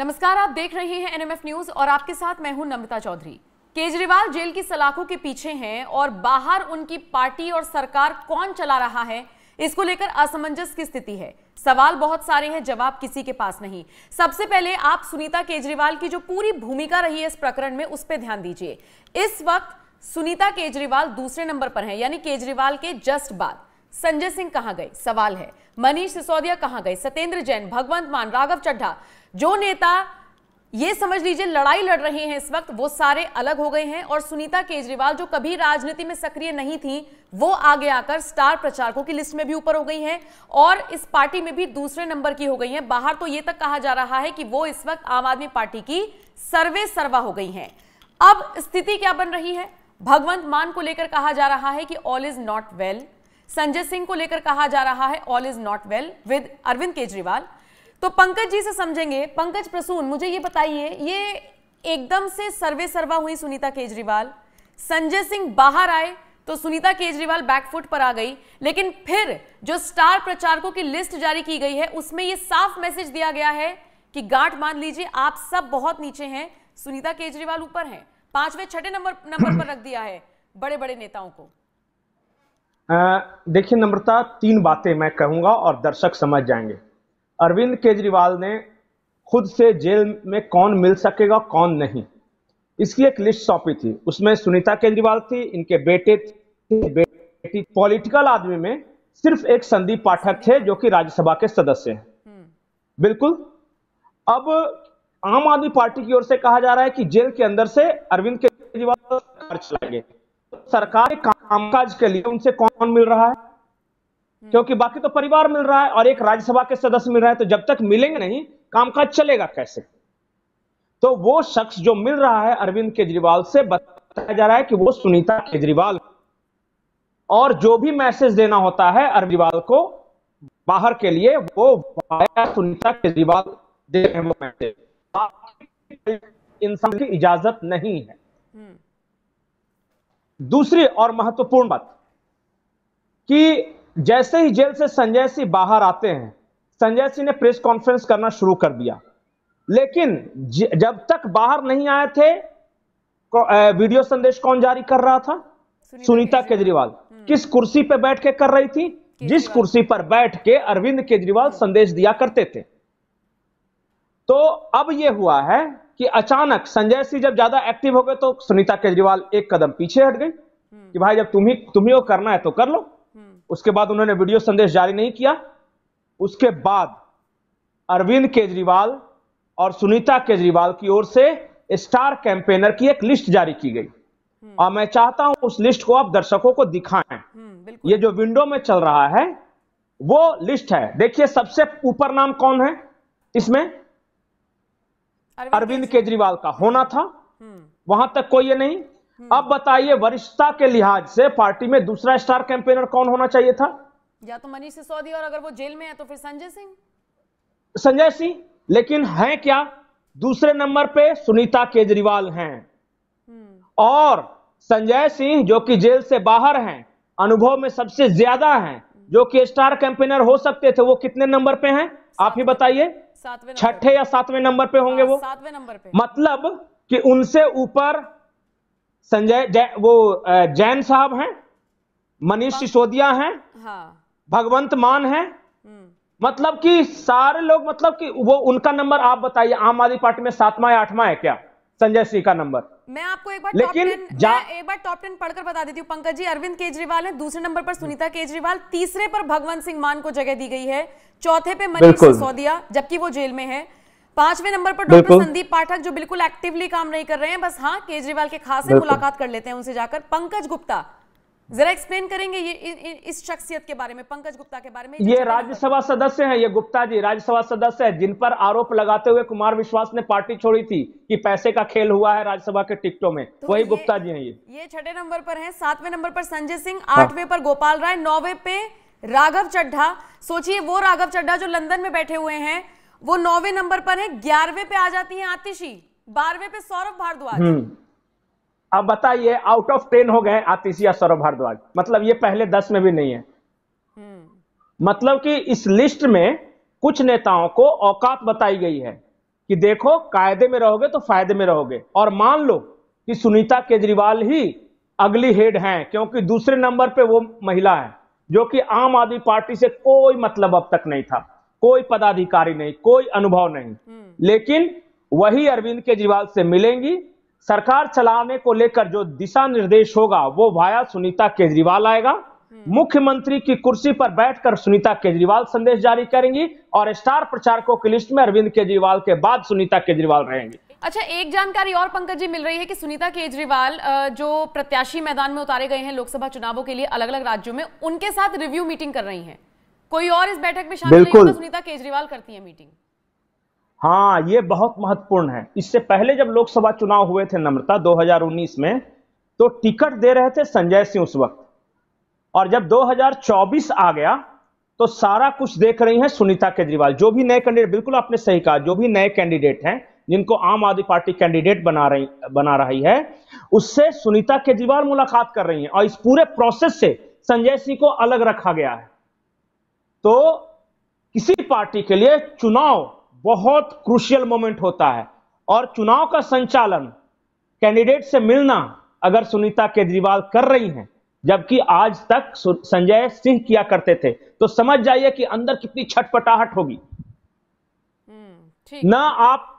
नमस्कार आप देख रहे हैं एनएमएफ न्यूज और आपके साथ मैं हूं नमिता चौधरी केजरीवाल जेल की सलाखों के पीछे हैं और बाहर उनकी पार्टी और सरकार कौन चला रहा है इसको लेकर असमंजस की स्थिति है सवाल बहुत सारे हैं जवाब किसी के पास नहीं सबसे पहले आप सुनीता केजरीवाल की जो पूरी भूमिका रही है इस प्रकरण में उस पर ध्यान दीजिए इस वक्त सुनीता केजरीवाल दूसरे नंबर पर है यानी केजरीवाल के जस्ट बाद संजय सिंह कहां गए सवाल है मनीष सिसोदिया कहां गए सत्येंद्र जैन भगवंत मान राघव चड्ढा जो नेता ये समझ लीजिए लड़ाई लड़ रहे हैं इस वक्त वो सारे अलग हो गए हैं और सुनीता केजरीवाल जो कभी राजनीति में सक्रिय नहीं थी वो आगे आकर स्टार प्रचारकों की लिस्ट में भी ऊपर हो गई हैं और इस पार्टी में भी दूसरे नंबर की हो गई हैं बाहर तो ये तक कहा जा रहा है कि वो इस वक्त आम आदमी पार्टी की सर्वे सर्वा हो गई है अब स्थिति क्या बन रही है भगवंत मान को लेकर कहा जा रहा है कि all is not well Sanjay Singh को लेकर कहा जा रहा है all is not well with Arvind Kejriwal तो पंकज जी से समझेंगे पंकज प्रसून मुझे ये बताइए ये एकदम से सर्वे सर्वा हुई सुनीता केजरीवाल संजय सिंह बाहर आए तो सुनीता केजरीवाल बैकफुट पर आ गई लेकिन फिर जो स्टार प्रचारकों की लिस्ट जारी की गई है उसमें यह साफ मैसेज दिया गया है कि गांठ मान लीजिए आप सब बहुत नीचे हैं सुनीता केजरीवाल ऊपर हैं पांचवें छठे नंबर नंबर पर रख दिया है बड़े बड़े नेताओं को देखिए नम्रता तीन बातें मैं कहूंगा और दर्शक समझ जाएंगे अरविंद केजरीवाल ने खुद से जेल में कौन मिल सकेगा कौन नहीं इसकी एक लिस्ट सौंपी थी उसमें सुनीता केजरीवाल थी इनके बेटे थी बेटी पॉलिटिकल आदमी में सिर्फ एक संदीप पाठक थे जो कि राज्यसभा के सदस्य हैं हम्म। बिल्कुल अब आम आदमी पार्टी की ओर से कहा जा रहा है कि जेल के अंदर से अरविंद केजरीवाल सरकार चलाएंगे सरकार कामकाज के लिए उनसे कौन मिल रहा है हम्म। क्योंकि बाकी तो परिवार मिल रहा है और एक राज्यसभा के सदस्य मिल रहा है तो जब तक मिलेंगे नहीं कामकाज चलेगा कैसे तो वो शख्स जो मिल रहा है अरविंद केजरीवाल से बताया जा रहा है कि वो सुनीता केजरीवाल और जो भी मैसेज देना होता है अरविंद को बाहर के लिए वो सुनीता केजरीवाल दे रहे हैं वो मैसेज इंसान की इजाजत नहीं है हम्म। दूसरी और महत्वपूर्ण बात कि जैसे ही जेल से संजय सिंह बाहर आते हैं संजय सिंह ने प्रेस कॉन्फ्रेंस करना शुरू कर दिया लेकिन जब तक बाहर नहीं आए थे वीडियो संदेश कौन जारी कर रहा था सुनीता केजरीवाल हम्म। किस कुर्सी पर बैठ के कर रही थी जिस कुर्सी पर बैठ के अरविंद केजरीवाल हम्म। संदेश दिया करते थे तो अब यह हुआ है कि अचानक संजय सिंह जब ज्यादा एक्टिव हो गए तो सुनीता केजरीवाल एक कदम पीछे हट गई हम्म। कि भाई जब तुम्ही तुम्हें को करना है तो कर लो उसके बाद उन्होंने वीडियो संदेश जारी नहीं किया उसके बाद अरविंद केजरीवाल और सुनीता केजरीवाल की ओर से स्टार कैंपेनर की एक लिस्ट जारी की गई हम्म। और मैं चाहता हूं उस लिस्ट को आप दर्शकों को दिखाएं हम्म, ये जो विंडो में चल रहा है वो लिस्ट है देखिए सबसे ऊपर नाम कौन है इसमें अरविंद केजरीवाल का होना था हम्म। वहां तक कोई ये नहीं हम्म। अब बताइए वरिष्ठता के लिहाज से पार्टी में दूसरा स्टार कैंपेनर कौन होना चाहिए था या तो मनीष सिसोदिया और अगर वो जेल में है तो फिर संजय सिंह संजय सिंह लेकिन है क्या दूसरे नंबर पे सुनीता केजरीवाल हैं हम्म। और संजय सिंह जो कि जेल से बाहर हैं अनुभव में सबसे ज्यादा हैं जो कि स्टार कैंपेनर हो सकते थे वो कितने नंबर पे हैं आप ही बताइए छठे या सातवें नंबर पे होंगे हाँ, वो सातवें नंबर पे मतलब कि उनसे ऊपर संजय जै, वो जैन साहब हैं मनीष सिसोदिया हैं हाँ। भगवंत मान हैं हम्म। मतलब कि सारे लोग मतलब कि वो उनका नंबर आप बताइए आम आदमी पार्टी में सातवां या आठवां है क्या संजय सिंह का नंबर मैं आपको एक बार लेकिन मैं एक बार टॉप टेन पढ़कर बता देती हूँ पंकज जी अरविंद केजरीवाल है दूसरे नंबर पर सुनीता केजरीवाल तीसरे पर भगवंत सिंह मान को जगह दी गई है चौथे पे मनीष सिसोदिया जबकि वो जेल में है पांचवें नंबर पर डॉक्टर संदीप पाठक जो बिल्कुल एक्टिवली काम नहीं कर रहे हैं बस हाँ केजरीवाल के खास से मुलाकात कर लेते हैं उनसे जाकर पंकज गुप्ता जरा एक्सप्लेन करेंगे ये इ, इ, इस शख्सियत के बारे में पंकज गुप्ता के बारे में ये राज्यसभा सदस्य हैं ये गुप्ता जी राज्यसभा सदस्य हैं जिन पर आरोप लगाते हुए कुमार विश्वास ने पार्टी छोड़ी थी कि पैसे का खेल हुआ है राज्यसभा के टिकटों में तो वही गुप्ता जी हैं ये ये छठे नंबर पर हैं सातवें नंबर पर संजय सिंह हाँ। आठवें पर गोपाल राय नौवे पे राघव चड्ढा सोचिए वो राघव चड्ढा जो लंदन में बैठे हुए हैं वो नौवे नंबर पर है ग्यारहवे पे आ जाती है आतिशी बारहवें पे सौरभ भारद्वाज हम्म। अब बताइए आउट ऑफ टेन हो गए आतिशी या सौरभ भारद्वाज मतलब ये पहले दस में भी नहीं है हम्म। मतलब कि इस लिस्ट में कुछ नेताओं को औकात बताई गई है कि देखो कायदे में रहोगे तो फायदे में रहोगे और मान लो कि सुनीता केजरीवाल ही अगली हेड हैं क्योंकि दूसरे नंबर पे वो महिला है जो कि आम आदमी पार्टी से कोई मतलब अब तक नहीं था कोई पदाधिकारी नहीं कोई अनुभव नहीं हम्म। लेकिन वही अरविंद केजरीवाल से मिलेंगी सरकार चलाने को लेकर जो दिशा निर्देश होगा वो भाया सुनीता केजरीवाल आएगा हम्म। मुख्यमंत्री की कुर्सी पर बैठकर सुनीता केजरीवाल संदेश जारी करेंगी और स्टार प्रचारकों की लिस्ट में अरविंद केजरीवाल के बाद सुनीता केजरीवाल रहेंगी अच्छा एक जानकारी और पंकज जी मिल रही है कि सुनीता केजरीवाल जो प्रत्याशी मैदान में उतारे गए हैं लोकसभा चुनावों के लिए अलग अलग राज्यों में उनके साथ रिव्यू मीटिंग कर रही हैं कोई और इस बैठक में शामिल नहीं सुनीता केजरीवाल करती है मीटिंग हाँ ये बहुत महत्वपूर्ण है इससे पहले जब लोकसभा चुनाव हुए थे नम्रता 2019 में तो टिकट दे रहे थे संजय सिंह उस वक्त और जब 2024 आ गया तो सारा कुछ देख रही हैं सुनीता केजरीवाल जो भी नए कैंडिडेट बिल्कुल आपने सही कहा जो भी नए कैंडिडेट हैं जिनको आम आदमी पार्टी कैंडिडेट बना रही बना रही है उससे सुनीता केजरीवाल मुलाकात कर रही है और इस पूरे प्रोसेस से संजय सिंह को अलग रखा गया है तो किसी पार्टी के लिए चुनाव बहुत क्रुशियल मोमेंट होता है और चुनाव का संचालन कैंडिडेट से मिलना अगर सुनीता केजरीवाल कर रही हैं जबकि आज तक संजय सिंह किया करते थे तो समझ जाइए कि अंदर कितनी छटपटाहट होगी हम्म, ना आप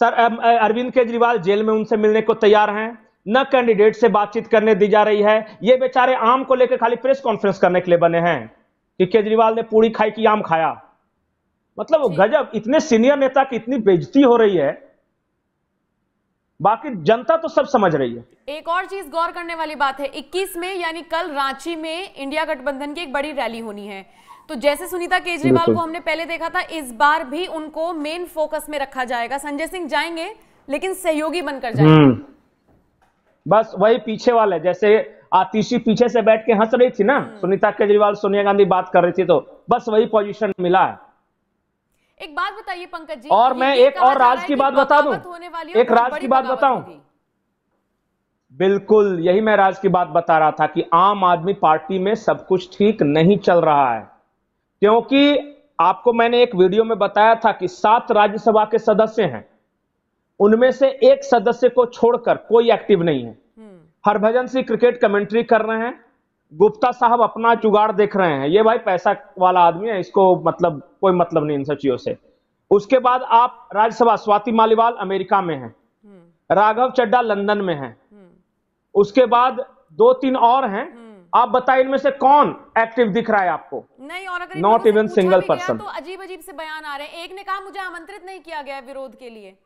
सर अरविंद केजरीवाल जेल में उनसे मिलने को तैयार हैं न कैंडिडेट से बातचीत करने दी जा रही है ये बेचारे आम को लेकर खाली प्रेस कॉन्फ्रेंस करने के लिए बने हैं कि केजरीवाल ने पूरी खाई की आम खाया मतलब गजब इतने सीनियर नेता की इतनी बेजती हो रही है बाकी जनता तो सब समझ रही है एक और चीज गौर करने वाली बात है 21 में यानी कल रांची में इंडिया गठबंधन की एक बड़ी रैली होनी है तो जैसे सुनीता केजरीवाल को हमने पहले देखा था इस बार भी उनको मेन फोकस में रखा जाएगा संजय सिंह जाएंगे लेकिन सहयोगी बनकर जाएंगे हम्म। बस वही पीछे वाले जैसे आतिशी पीछे से बैठ के हंस रही थी ना हम्म। सुनीता केजरीवाल सोनिया गांधी बात कर रही थी तो बस वही पोजीशन मिला है एक बात बताइए पंकज जी और मैं एक और राज की बात बता दू एक राज की बात बताऊ बिल्कुल यही मैं राज की बात बता रहा था कि आम आदमी पार्टी में सब कुछ ठीक नहीं चल रहा है क्योंकि आपको मैंने एक वीडियो में बताया था कि सात राज्यसभा के सदस्य हैं उनमें से एक सदस्य को छोड़कर कोई एक्टिव नहीं है हरभजन सिंह क्रिकेट कमेंट्री कर रहे हैं गुप्ता साहब अपना जुगाड़ देख रहे हैं ये भाई पैसा वाला आदमी है इसको मतलब कोई मतलब नहीं इन सब चीजों से उसके बाद आप राज्यसभा स्वाति मालीवाल अमेरिका में है हम्म। राघव चड्डा लंदन में है हम्म। उसके बाद दो तीन और हैं हम्म। आप बताइए इनमें से कौन एक्टिव दिख रहा है आपको नहीं और अगर नॉट इवन सिंगल पर्सन तो अजीब अजीब से बयान आ रहे हैं एक ने कहा मुझे आमंत्रित नहीं किया गया विरोध के लिए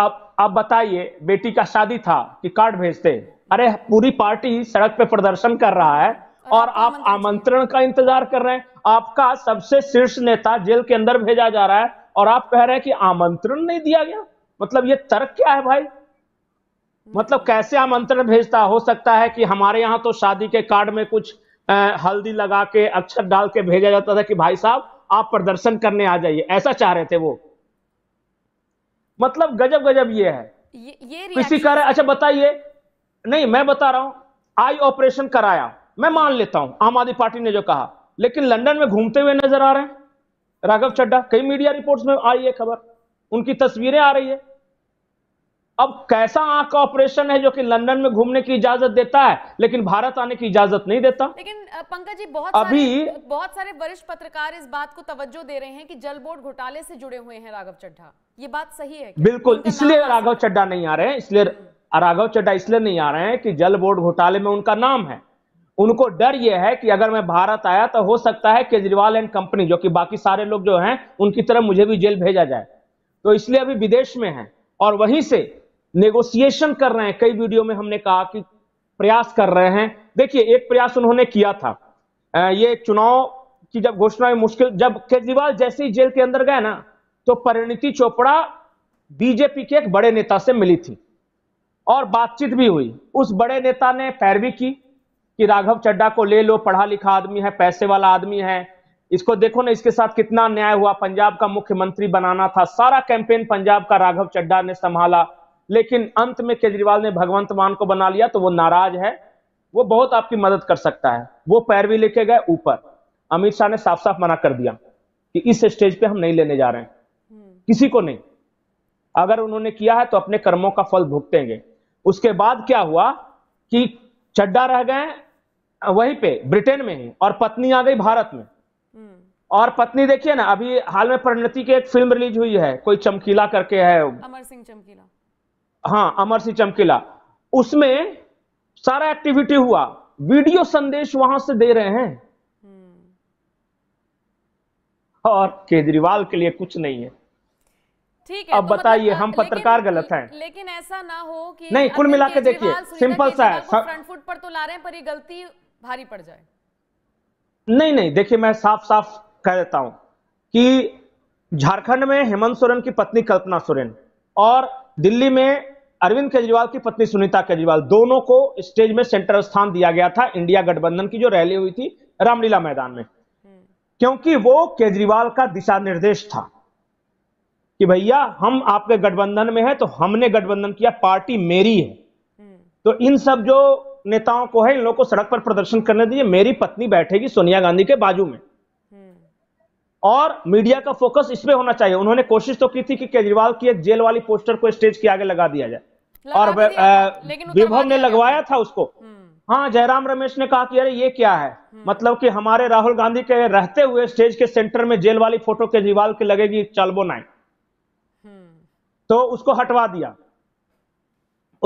अब अब बताइए बेटी का शादी था कि कार्ड भेजते अरे पूरी पार्टी सड़क पे प्रदर्शन कर रहा है और आप आमंत्रण का इंतजार कर रहे हैं आपका सबसे शीर्ष नेता जेल के अंदर भेजा जा रहा है और आप कह रहे हैं कि आमंत्रण नहीं दिया गया मतलब ये तर्क क्या है भाई मतलब हम्म। कैसे आमंत्रण भेजता हो सकता है कि हमारे यहाँ तो शादी के कार्ड में कुछ हल्दी लगा के अक्षर डाल के भेजा जाता था कि भाई साहब आप प्रदर्शन करने आ जाइए ऐसा चाह रहे थे वो मतलब गजब गजब ये है ये, ये किसी कह रहे अच्छा बताइए नहीं मैं बता रहा हूं आई ऑपरेशन कराया मैं मान लेता हूं आम आदमी पार्टी ने जो कहा लेकिन लंदन में घूमते हुए नजर आ रहे हैं राघव चड्डा कई मीडिया रिपोर्ट्स में आई है खबर उनकी तस्वीरें आ रही है अब कैसा आंख का ऑपरेशन है जो कि लंदन में घूमने की इजाजत देता है लेकिन भारत आने की इजाजत नहीं देता लेकिन पंकज जी बहुत अभी सारे, बहुत सारे वरिष्ठ पत्रकार इस बात को तवज्जो दे रहे हैं कि जल बोर्ड घोटाले से जुड़े हुए हैं राघव चड्ढा ये बात सही है क्या? बिल्कुल इसलिए राघव चड्ढा नहीं आ रहे हैं इसलिए राघव चड्डा इसलिए नहीं आ रहे हैं कि जल बोर्ड घोटाले में उनका नाम है उनको डर यह है कि अगर मैं भारत आया तो हो सकता है केजरीवाल एंड कंपनी जो कि बाकी सारे लोग जो हैं उनकी तरफ मुझे भी जेल भेजा जाए तो इसलिए अभी विदेश में है और वहीं से नेगोशिएशन कर रहे हैं कई वीडियो में हमने कहा कि प्रयास कर रहे हैं देखिए एक प्रयास उन्होंने किया था ये चुनाव की जब घोषणा में मुश्किल जब केजरीवाल जैसे ही जेल के अंदर गए ना तो परिणति चोपड़ा बीजेपी के एक बड़े नेता से मिली थी और बातचीत भी हुई उस बड़े नेता ने पैरवी की कि राघव चड्डा को ले लो पढ़ा लिखा आदमी है पैसे वाला आदमी है इसको देखो ना इसके साथ कितना न्याय हुआ पंजाब का मुख्यमंत्री बनाना था सारा कैंपेन पंजाब का राघव चड्डा ने संभाला लेकिन अंत में केजरीवाल ने भगवंत मान को बना लिया तो वो नाराज है वो बहुत आपकी मदद कर सकता है वो पैरवी लेके गए ऊपर अमित शाह ने साफ साफ मना कर दिया कि इस स्टेज पे हम नहीं लेने जा रहे हैं हम्म। किसी को नहीं अगर उन्होंने किया है तो अपने कर्मों का फल भुगतेंगे उसके बाद क्या हुआ कि चड्डा रह गए वहीं पे ब्रिटेन में ही और पत्नी आ गई भारत में हम्म। और पत्नी देखिए ना अभी हाल में परिणति की एक फिल्म रिलीज हुई है कोई चमकीला करके है अमर सिंह चमकीला हाँ अमर सिंह चमकीला उसमें सारा एक्टिविटी हुआ वीडियो संदेश वहां से दे रहे हैं हम्म। और केजरीवाल के लिए कुछ नहीं है ठीक है अब तो मतलब बताइए हम पत्रकार गलत हैं लेकिन ऐसा ना हो कि नहीं कुल मिला के देखिए सिंपल सा है फ्रंट फुट पर तो ला रहे हैं पर ये गलती भारी पड़ जाए नहीं नहीं देखिए मैं साफ साफ कह देता हूं कि झारखंड में हेमंत सोरेन की पत्नी कल्पना सोरेन और दिल्ली में अरविंद केजरीवाल की पत्नी सुनीता केजरीवाल दोनों को स्टेज में सेंटर स्थान दिया गया था इंडिया गठबंधन की जो रैली हुई थी रामलीला मैदान में हम्म। क्योंकि वो केजरीवाल का दिशा निर्देश था कि भैया हम आपके गठबंधन में है तो हमने गठबंधन किया पार्टी मेरी है हम्म। तो इन सब जो नेताओं को है इन लोगों को सड़क पर प्रदर्शन करने दीजिए मेरी पत्नी बैठेगी सोनिया गांधी के बाजू में हम्म। और मीडिया का फोकस इस पे होना चाहिए उन्होंने कोशिश तो की थी कि केजरीवाल की एक जेल वाली पोस्टर को स्टेज के आगे लगा दिया जाए और विभव ने लगवाया था उसको हम्म। हाँ जयराम रमेश ने कहा कि अरे ये क्या है मतलब कि हमारे राहुल गांधी के रहते हुए स्टेज के सेंटर में जेल वाली फोटो केजरीवाल की लगेगी चलबो नाइन तो उसको हटवा दिया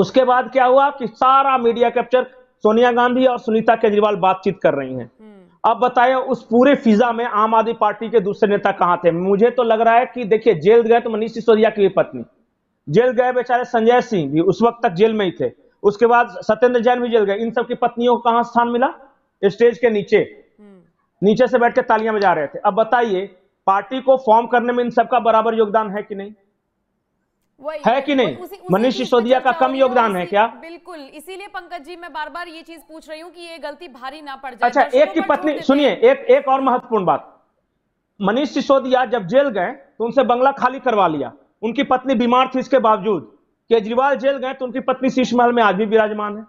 उसके बाद क्या हुआ कि सारा मीडिया कैप्चर सोनिया गांधी और सुनीता केजरीवाल बातचीत कर रही हैं हम्म। अब बताए उस पूरे फिजा में आम आदमी पार्टी के दूसरे नेता कहां थे मुझे तो लग रहा है कि देखिए जेल गए तो मनीष सिसोदिया की भी पत्नी जेल गए बेचारे संजय सिंह भी उस वक्त तक जेल में ही थे उसके बाद सत्येंद्र जैन भी जेल गए इन सबकी पत्नियों को कहां स्थान मिला स्टेज के नीचे हम्म। नीचे से बैठ के तालियां बजा रहे थे अब बताइए पार्टी को फॉर्म करने में इन सबका बराबर योगदान है कि नहीं वही है कि नहीं मनीष सिसोदिया का कम योगदान है क्या बिल्कुल इसीलिए पंकज जी मैं बार बार ये चीज पूछ रही हूँ कि ये गलती भारी ना पड़ जाए अच्छा एक की पत्नी सुनिए एक एक और महत्वपूर्ण बात मनीष सिसोदिया जब जेल गए तो उनसे बंगला खाली करवा लिया उनकी पत्नी बीमार थी इसके बावजूद केजरीवाल जेल गए तो उनकी पत्नी शीश महल में आज भी विराजमान है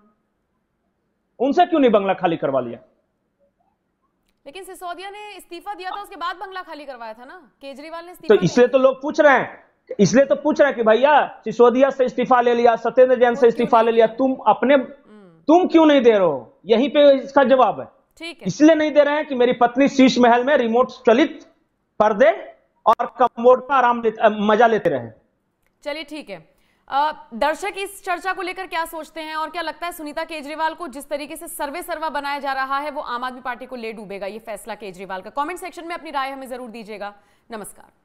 उनसे क्यों नहीं बंगला खाली करवा लिया लेकिन सिसोदिया ने इस्तीफा दिया था उसके बाद बंगला खाली करवाया था ना केजरीवाल ने तो इसलिए तो लोग पूछ रहे हैं इसलिए तो पूछ रहा कि भैया सिसोदिया से इस्तीफा ले लिया सत्येंद्र जैन से इस्तीफा ले लिया तुम अपने हम्म। तुम क्यों नहीं दे रहे हो यहीं पे इसका जवाब है ठीक है इसलिए नहीं दे रहे हैं कि मेरी पत्नी शीश महल में रिमोट चलित पर्दे और कमोड का आराम लेते मजा लेते रहे चलिए ठीक है दर्शक इस चर्चा को लेकर क्या सोचते हैं और क्या लगता है सुनीता केजरीवाल को जिस तरीके से सर्वे सर्वा बनाया जा रहा है वो आम आदमी पार्टी को ले डूबेगा ये फैसला केजरीवाल का कमेंट सेक्शन में अपनी राय हमें जरूर दीजिएगा नमस्कार